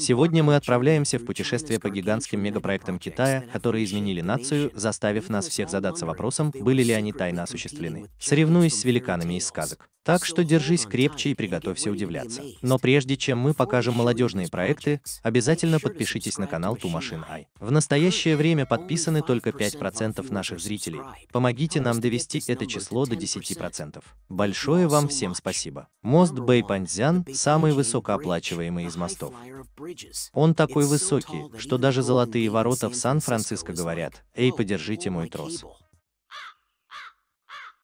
Сегодня мы отправляемся в путешествие по гигантским мегапроектам Китая, которые изменили нацию, заставив нас всех задаться вопросом, были ли они тайно осуществлены. Соревнуясь с великанами из сказок. Так что держись крепче и приготовься удивляться. Но прежде чем мы покажем молодежные проекты, обязательно подпишитесь на канал Ту Машин Ай. В настоящее время подписаны только 5% наших зрителей. Помогите нам довести это число до 10%. Большое вам всем спасибо. Мост Бэй самый высокооплачиваемый из мостов. Он такой высокий, что даже золотые ворота в Сан-Франциско говорят, «Эй, подержите мой трос».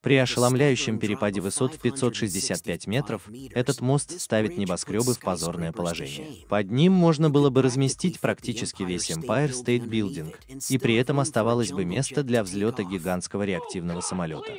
При ошеломляющем перепаде высот в 565 метров, этот мост ставит небоскребы в позорное положение. Под ним можно было бы разместить практически весь Empire State Building, и при этом оставалось бы место для взлета гигантского реактивного самолета.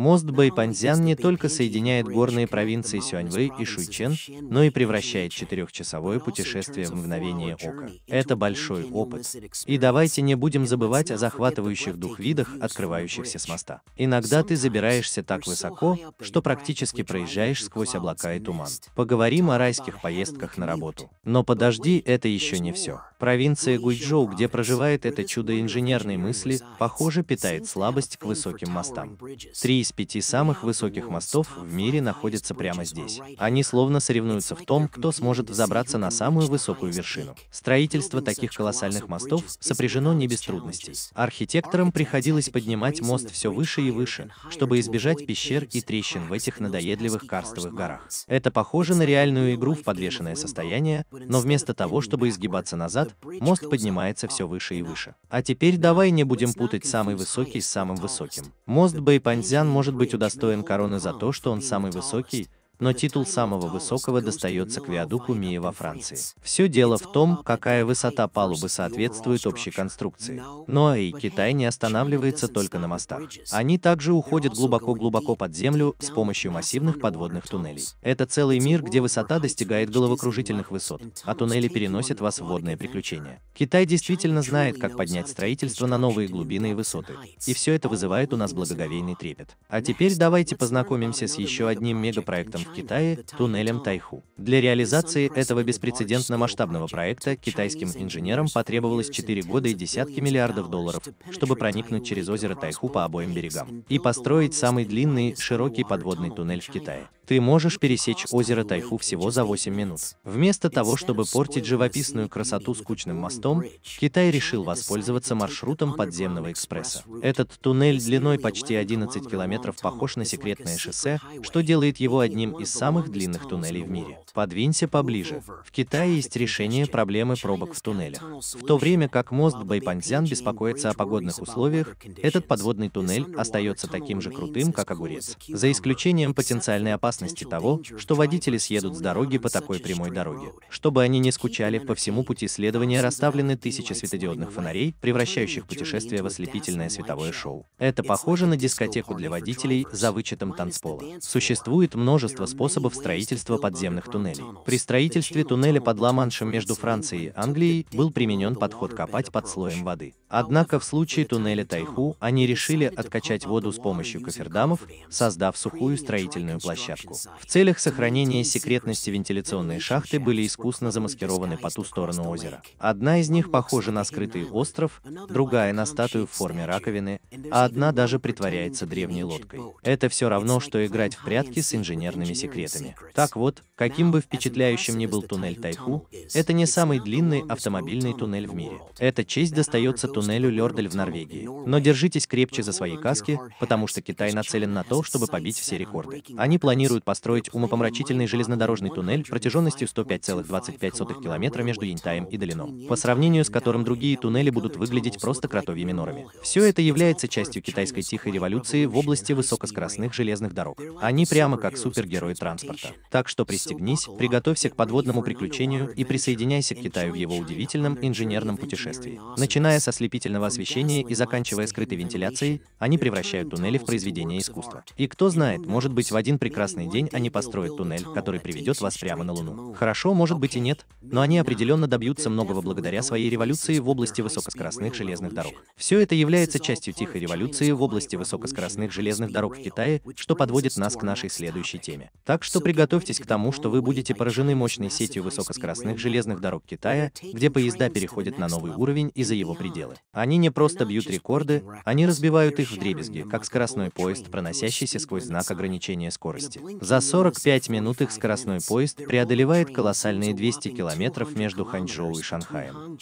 Мост Бэйпанзян не только соединяет горные провинции Сюаньвэй и Шуйчен, но и превращает четырехчасовое путешествие в мгновение ока. Это большой опыт. И давайте не будем забывать о захватывающих дух видах, открывающихся с моста. Иногда ты забираешься так высоко, что практически проезжаешь сквозь облака и туман. Поговорим о райских поездках на работу. Но подожди, это еще не все. Провинция Гуйчжоу, где проживает это чудо инженерной мысли, похоже, питает слабость к высоким мостам. Три из пяти самых высоких мостов в мире находятся прямо здесь. Они словно соревнуются в том, кто сможет взобраться на самую высокую вершину. Строительство таких колоссальных мостов сопряжено не без трудностей. Архитекторам приходилось поднимать мост все выше и выше, чтобы избежать пещер и трещин в этих надоедливых карстовых горах. Это похоже на реальную игру в подвешенное состояние, но вместо того, чтобы изгибаться назад, мост поднимается все выше и выше. А теперь давай не будем путать самый высокий с самым высоким. Мост Бэйпаньцзян может быть удостоен короны за то, что он самый высокий, но титул самого высокого достается Квиадуку Мии во Франции. Все дело в том, какая высота палубы соответствует общей конструкции. Но и Китай не останавливается только на мостах. Они также уходят глубоко-глубоко под землю с помощью массивных подводных туннелей. Это целый мир, где высота достигает головокружительных высот, а туннели переносят вас в водные приключения. Китай действительно знает, как поднять строительство на новые глубины и высоты. И все это вызывает у нас благоговейный трепет. А теперь давайте познакомимся с еще одним мегапроектом в Китае туннелем Тайху. Для реализации этого беспрецедентно масштабного проекта китайским инженерам потребовалось 4 года и десятки миллиардов долларов, чтобы проникнуть через озеро Тайху по обоим берегам и построить самый длинный широкий подводный туннель в Китае. Ты можешь пересечь озеро Тайху всего за 8 минут. Вместо того, чтобы портить живописную красоту скучным мостом, Китай решил воспользоваться маршрутом подземного экспресса. Этот туннель длиной почти 11 километров похож на секретное шоссе, что делает его одним из самых длинных туннелей в мире. Подвинься поближе. В Китае есть решение проблемы пробок в туннелях. В то время как мост Байпаньцзян беспокоится о погодных условиях, этот подводный туннель остается таким же крутым, как огурец. За исключением потенциальной опасности того, что водители съедут с дороги по такой прямой дороге. Чтобы они не скучали, по всему пути следования расставлены тысячи светодиодных фонарей, превращающих путешествие в ослепительное световое шоу. Это похоже на дискотеку для водителей за вычетом танцпола. Существует множество множество способов строительства подземных туннелей. При строительстве туннеля под Ла-Маншем между Францией и Англией был применен подход копать под слоем воды. Однако в случае туннеля Тайху они решили откачать воду с помощью кофердамов, создав сухую строительную площадку. В целях сохранения секретности вентиляционные шахты были искусно замаскированы по ту сторону озера. Одна из них похожа на скрытый остров, другая на статую в форме раковины, а одна даже притворяется древней лодкой. Это все равно, что играть в прятки с инженерными инженерными секретами. Так вот, каким бы впечатляющим ни был туннель Тайху, это не самый длинный автомобильный туннель в мире. Эта честь достается туннелю Лёрдель в Норвегии. Но держитесь крепче за свои каски, потому что Китай нацелен на то, чтобы побить все рекорды. Они планируют построить умопомрачительный железнодорожный туннель протяженностью 105,25 километра между Янтаем и Долином, по сравнению с которым другие туннели будут выглядеть просто кротовьими норами. Все это является частью китайской тихой революции в области высокоскоростных железных дорог. Они прямо как супергерои герой транспорта. Так что пристегнись, приготовься к подводному приключению и присоединяйся к Китаю в его удивительном инженерном путешествии. Начиная со слепительного освещения и заканчивая скрытой вентиляцией, они превращают туннели в произведение искусства. И кто знает, может быть в один прекрасный день они построят туннель, который приведет вас прямо на Луну. Хорошо, может быть и нет, но они определенно добьются многого благодаря своей революции в области высокоскоростных железных дорог. Все это является частью тихой революции в области высокоскоростных железных дорог в Китае, что подводит нас к нашей следующей теме. Так что приготовьтесь к тому, что вы будете поражены мощной сетью высокоскоростных железных дорог Китая, где поезда переходят на новый уровень и за его пределы. Они не просто бьют рекорды, они разбивают их в дребезги, как скоростной поезд, проносящийся сквозь знак ограничения скорости. За 45 минут их скоростной поезд преодолевает колоссальные 200 километров между Ханчжоу и Шанхаем.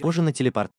Позже на телепорт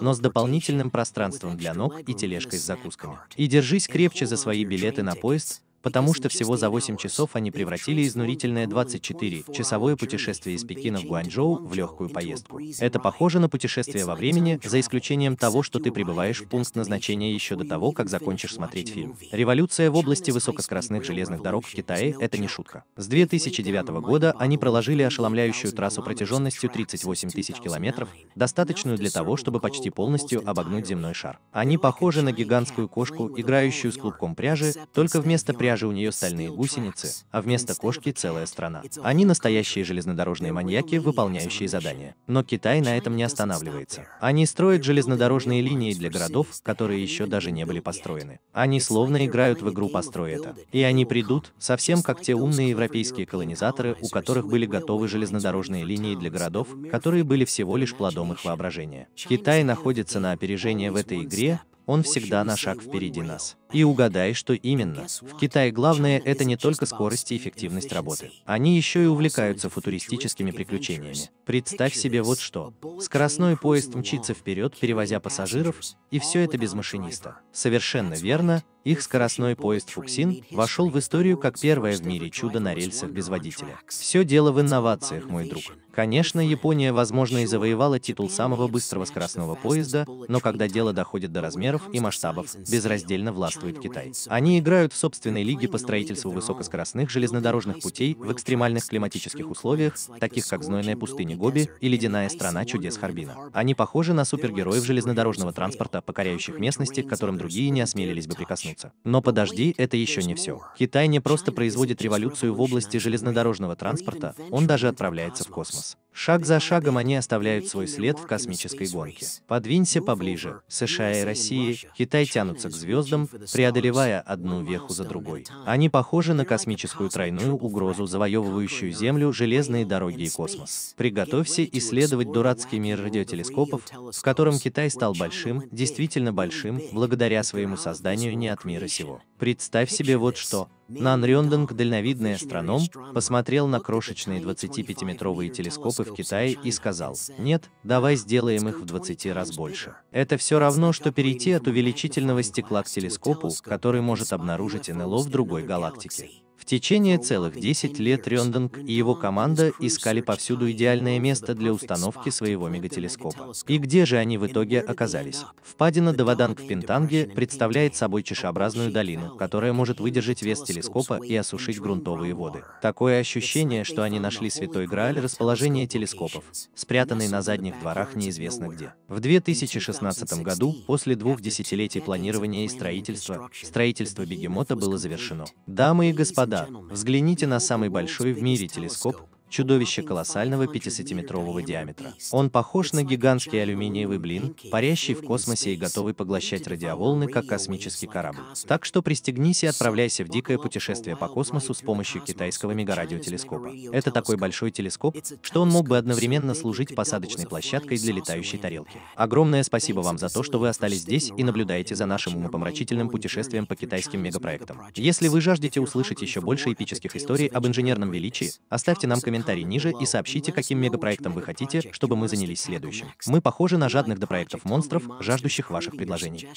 но с дополнительным пространством для ног и тележкой с закусками. И держись крепче за свои билеты на поезд, потому что всего за 8 часов они превратили изнурительное 24-часовое путешествие из Пекина в Гуанчжоу в легкую поездку. Это похоже на путешествие во времени, за исключением того, что ты прибываешь в пункт назначения еще до того, как закончишь смотреть фильм. Революция в области высокоскоростных железных дорог в Китае — это не шутка. С 2009 года они проложили ошеломляющую трассу протяженностью 38 тысяч километров, достаточную для того, чтобы почти полностью обогнуть земной шар. Они похожи на гигантскую кошку, играющую с клубком пряжи, только вместо пряжи пряжи у нее стальные гусеницы, а вместо кошки целая страна. Они настоящие железнодорожные маньяки, выполняющие задания. Но Китай на этом не останавливается. Они строят железнодорожные линии для городов, которые еще даже не были построены. Они словно играют в игру «Построй это». И они придут, совсем как те умные европейские колонизаторы, у которых были готовы железнодорожные линии для городов, которые были всего лишь плодом их воображения. Китай находится на опережение в этой игре, он всегда на шаг впереди нас. И угадай, что именно. В Китае главное – это не только скорость и эффективность работы. Они еще и увлекаются футуристическими приключениями. Представь себе вот что. Скоростной поезд мчится вперед, перевозя пассажиров, и все это без машиниста. Совершенно верно, их скоростной поезд Фуксин вошел в историю как первое в мире чудо на рельсах без водителя. Все дело в инновациях, мой друг. Конечно, Япония, возможно, и завоевала титул самого быстрого скоростного поезда, но когда дело доходит до размеров и масштабов, безраздельно власть противодействует Китай. Они играют в собственной лиге по строительству высокоскоростных железнодорожных путей в экстремальных климатических условиях, таких как знойная пустыня Гоби и ледяная страна чудес Харбина. Они похожи на супергероев железнодорожного транспорта, покоряющих местности, к которым другие не осмелились бы прикоснуться. Но подожди, это еще не все. Китай не просто производит революцию в области железнодорожного транспорта, он даже отправляется в космос. Шаг за шагом они оставляют свой след в космической гонке. Подвинься поближе. США и Россия, Китай тянутся к звездам, преодолевая одну веху за другой. Они похожи на космическую тройную угрозу, завоевывающую Землю, железные дороги и космос. Приготовься исследовать дурацкий мир радиотелескопов, в котором Китай стал большим, действительно большим, благодаря своему созданию не от мира сего. Представь себе вот что. Нан Рёнденг, дальновидный астроном, посмотрел на крошечные 25-метровые телескопы в Китае и сказал, нет, давай сделаем их в 20 раз больше. Это все равно, что перейти от увеличительного стекла к телескопу, который может обнаружить НЛО в другой галактике. В течение целых 10 лет Рёнденг и его команда искали повсюду идеальное место для установки своего мегателескопа. И где же они в итоге оказались? Впадина Даваданг в Пентанге представляет собой чешеобразную долину, которая может выдержать вес телескопа и осушить грунтовые воды. Такое ощущение, что они нашли святой Грааль расположения телескопов, спрятанный на задних дворах неизвестно где. В 2016 году, после двух десятилетий планирования и строительства, строительство бегемота было завершено. Дамы и господа, вода. Взгляните на самый большой в мире телескоп, чудовище колоссального 50-метрового диаметра. Он похож на гигантский алюминиевый блин, парящий в космосе и готовый поглощать радиоволны, как космический корабль. Так что пристегнись и отправляйся в дикое путешествие по космосу с помощью китайского мегарадиотелескопа. Это такой большой телескоп, что он мог бы одновременно служить посадочной площадкой для летающей тарелки. Огромное спасибо вам за то, что вы остались здесь и наблюдаете за нашим умопомрачительным путешествием по китайским мегапроектам. Если вы жаждете услышать еще больше эпических историй об инженерном величии, оставьте нам комментарий комментарий ниже и сообщите, каким мегапроектом вы хотите, чтобы мы занялись следующим. Мы похожи на жадных до проектов монстров, жаждущих ваших предложений.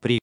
При